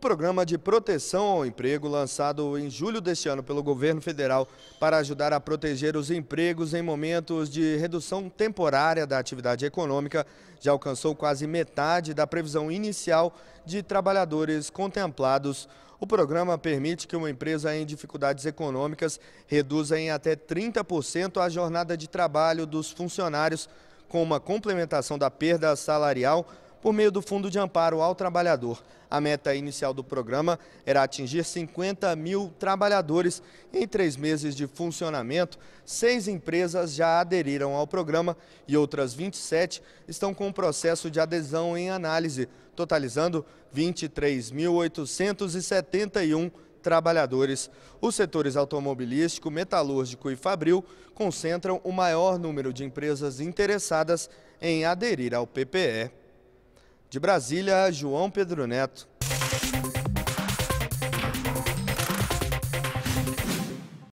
programa de proteção ao emprego, lançado em julho deste ano pelo governo federal para ajudar a proteger os empregos em momentos de redução temporária da atividade econômica, já alcançou quase metade da previsão inicial de trabalhadores contemplados. O programa permite que uma empresa em dificuldades econômicas reduza em até 30% a jornada de trabalho dos funcionários, com uma complementação da perda salarial por meio do Fundo de Amparo ao Trabalhador. A meta inicial do programa era atingir 50 mil trabalhadores. Em três meses de funcionamento, seis empresas já aderiram ao programa e outras 27 estão com o processo de adesão em análise, totalizando 23.871 trabalhadores. Os setores automobilístico, metalúrgico e fabril concentram o maior número de empresas interessadas em aderir ao PPE. De Brasília, João Pedro Neto.